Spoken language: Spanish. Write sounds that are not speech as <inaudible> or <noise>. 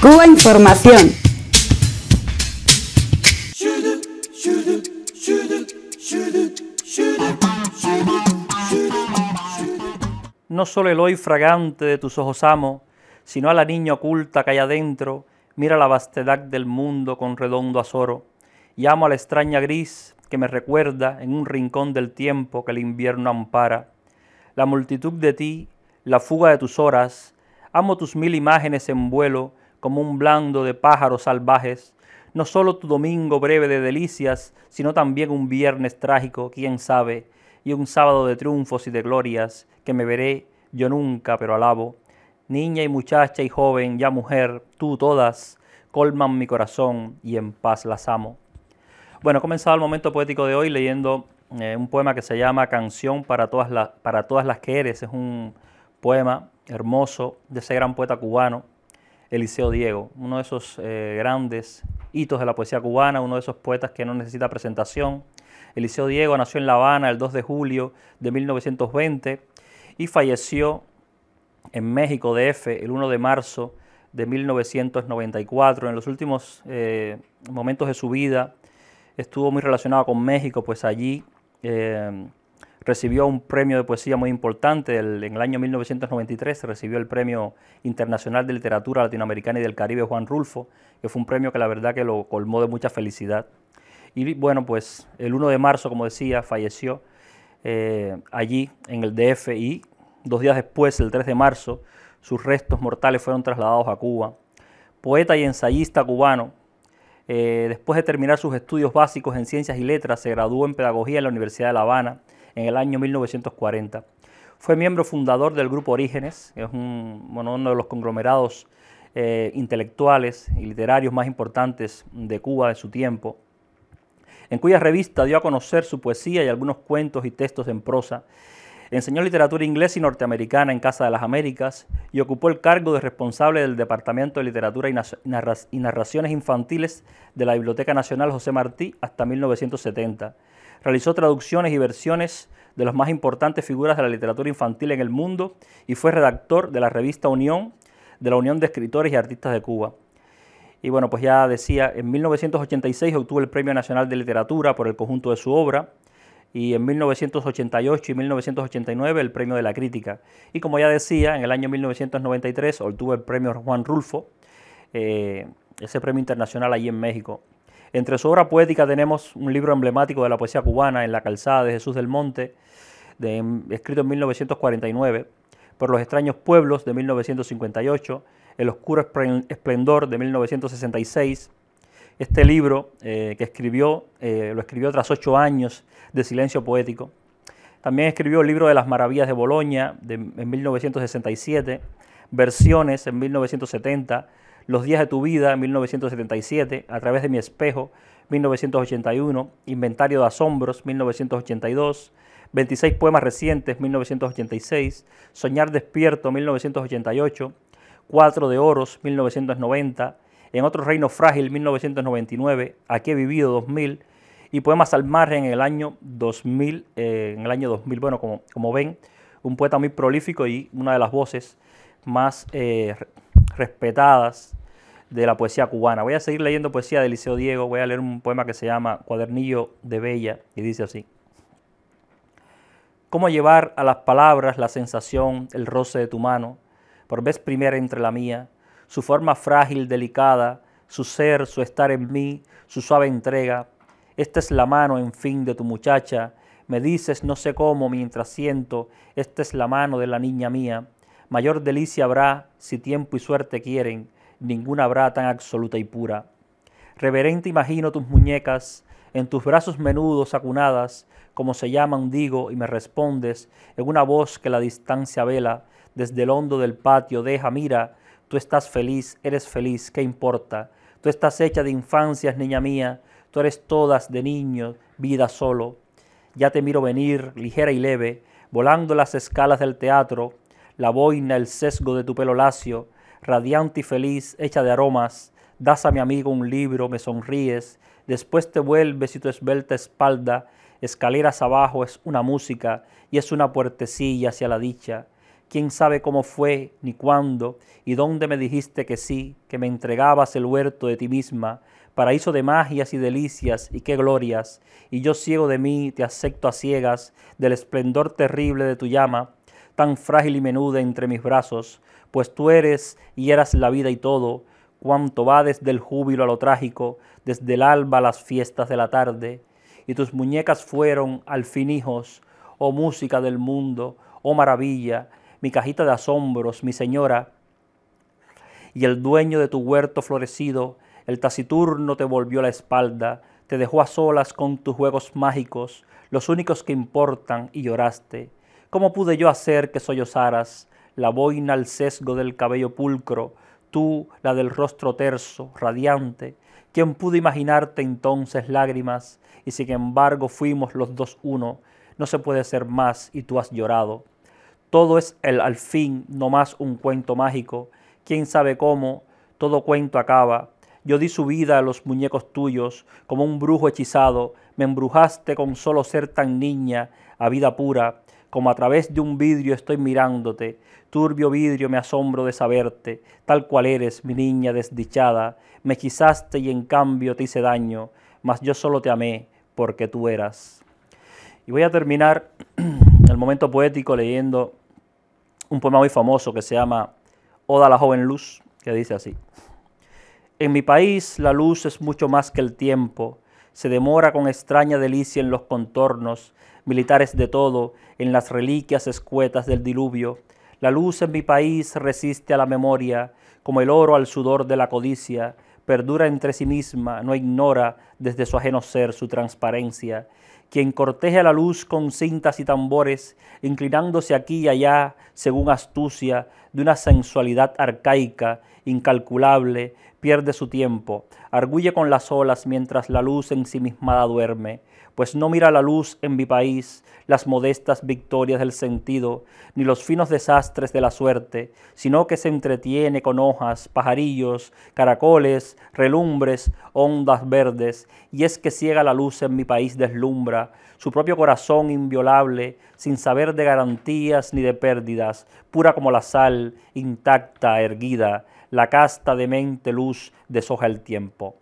Cuba Información. No solo el hoy fragante de tus ojos amo, sino a la niña oculta que hay adentro, mira la vastedad del mundo con redondo azoro. Y amo a la extraña gris que me recuerda en un rincón del tiempo que el invierno ampara. La multitud de ti, la fuga de tus horas, amo tus mil imágenes en vuelo como un blando de pájaros salvajes, no solo tu domingo breve de delicias, sino también un viernes trágico, quién sabe, y un sábado de triunfos y de glorias, que me veré, yo nunca, pero alabo. Niña y muchacha y joven, ya mujer, tú todas, colman mi corazón y en paz las amo. Bueno, he comenzado el momento poético de hoy leyendo eh, un poema que se llama Canción para todas, para todas las que eres. Es un poema hermoso de ese gran poeta cubano, Eliseo Diego, uno de esos eh, grandes hitos de la poesía cubana, uno de esos poetas que no necesita presentación. Eliseo Diego nació en La Habana el 2 de julio de 1920 y falleció en México DF el 1 de marzo de 1994. En los últimos eh, momentos de su vida estuvo muy relacionado con México, pues allí eh, recibió un premio de poesía muy importante. en el año 1993 recibió el Premio Internacional de Literatura Latinoamericana y del Caribe Juan Rulfo, que fue un premio que la verdad que lo colmó de mucha felicidad. Y bueno, pues el 1 de marzo, como decía, falleció eh, allí en el DF y dos días después, el 3 de marzo, sus restos mortales fueron trasladados a Cuba. Poeta y ensayista cubano, eh, después de terminar sus estudios básicos en ciencias y letras, se graduó en pedagogía en la Universidad de La Habana en el año 1940. Fue miembro fundador del Grupo Orígenes, es un, uno de los conglomerados eh, intelectuales y literarios más importantes de Cuba de su tiempo, en cuya revista dio a conocer su poesía y algunos cuentos y textos en prosa. Enseñó literatura inglesa y norteamericana en Casa de las Américas y ocupó el cargo de responsable del Departamento de Literatura y Narraciones Infantiles de la Biblioteca Nacional José Martí hasta 1970. Realizó traducciones y versiones de las más importantes figuras de la literatura infantil en el mundo y fue redactor de la revista Unión, de la Unión de Escritores y Artistas de Cuba. Y bueno, pues ya decía, en 1986 obtuvo el Premio Nacional de Literatura por el conjunto de su obra y en 1988 y 1989 el Premio de la Crítica. Y como ya decía, en el año 1993 obtuvo el Premio Juan Rulfo, eh, ese premio internacional allí en México. Entre su obra poética tenemos un libro emblemático de la poesía cubana, En la calzada de Jesús del Monte, em, escrito en 1949, Por los extraños pueblos de 1958, El oscuro esplendor de 1966. Este libro eh, que escribió, eh, lo escribió tras ocho años de silencio poético. También escribió el libro de las maravillas de Boloña en 1967, Versiones en 1970, los días de tu vida, 1977, A través de mi espejo, 1981, Inventario de Asombros, 1982, 26 poemas recientes, 1986, Soñar Despierto, 1988, Cuatro de Oros, 1990, En otro reino frágil, 1999, Aquí he vivido, 2000, y Poemas al margen en el año 2000. Eh, en el año 2000. Bueno, como, como, ven, un poeta muy prolífico y una de las voces más eh, respetadas de la poesía cubana. Voy a seguir leyendo poesía de Eliseo Diego, voy a leer un poema que se llama Cuadernillo de Bella y dice así. ¿Cómo llevar a las palabras la sensación, el roce de tu mano, por vez primera entre la mía, su forma frágil, delicada, su ser, su estar en mí, su suave entrega? Esta es la mano, en fin, de tu muchacha. Me dices no sé cómo mientras siento, esta es la mano de la niña mía. Mayor delicia habrá si tiempo y suerte quieren ninguna habrá tan absoluta y pura. Reverente imagino tus muñecas, en tus brazos menudos acunadas, como se llaman, digo, y me respondes, en una voz que la distancia vela, desde el hondo del patio deja, mira, tú estás feliz, eres feliz, ¿qué importa? Tú estás hecha de infancias, niña mía, tú eres todas de niño, vida solo. Ya te miro venir, ligera y leve, volando las escalas del teatro, la boina, el sesgo de tu pelo lacio, radiante y feliz, hecha de aromas, das a mi amigo un libro, me sonríes, después te vuelves y tu esbelta espalda, escaleras abajo es una música y es una puertecilla hacia la dicha. Quién sabe cómo fue, ni cuándo, y dónde me dijiste que sí, que me entregabas el huerto de ti misma, paraíso de magias y delicias, y qué glorias, y yo ciego de mí, te acepto a ciegas, del esplendor terrible de tu llama, tan frágil y menuda entre mis brazos, pues tú eres y eras la vida y todo, cuanto va desde el júbilo a lo trágico, desde el alba a las fiestas de la tarde, y tus muñecas fueron al fin hijos, oh música del mundo, oh maravilla, mi cajita de asombros, mi señora, y el dueño de tu huerto florecido, el taciturno te volvió la espalda, te dejó a solas con tus juegos mágicos, los únicos que importan, y lloraste ¿Cómo pude yo hacer que sollozaras la boina al sesgo del cabello pulcro, tú la del rostro terso, radiante? ¿Quién pudo imaginarte entonces lágrimas? Y sin embargo fuimos los dos uno. No se puede ser más y tú has llorado. Todo es el al fin, no más un cuento mágico. Quién sabe cómo, todo cuento acaba. Yo di su vida a los muñecos tuyos, como un brujo hechizado. Me embrujaste con solo ser tan niña, a vida pura como a través de un vidrio estoy mirándote, turbio vidrio me asombro de saberte, tal cual eres, mi niña desdichada, me quisaste y en cambio te hice daño, mas yo solo te amé porque tú eras. Y voy a terminar <clears throat> el momento poético leyendo un poema muy famoso que se llama Oda a la joven luz, que dice así. En mi país la luz es mucho más que el tiempo, se demora con extraña delicia en los contornos, militares de todo, en las reliquias escuetas del diluvio. La luz en mi país resiste a la memoria, como el oro al sudor de la codicia, perdura entre sí misma, no ignora desde su ajeno ser su transparencia quien corteja la luz con cintas y tambores, inclinándose aquí y allá según astucia, de una sensualidad arcaica, incalculable, pierde su tiempo, arguye con las olas mientras la luz en ensimismada duerme, pues no mira la luz en mi país, las modestas victorias del sentido, ni los finos desastres de la suerte, sino que se entretiene con hojas, pajarillos, caracoles, relumbres, ondas verdes, y es que ciega la luz en mi país deslumbra, su propio corazón inviolable, sin saber de garantías ni de pérdidas, pura como la sal, intacta, erguida, la casta de mente luz deshoja el tiempo.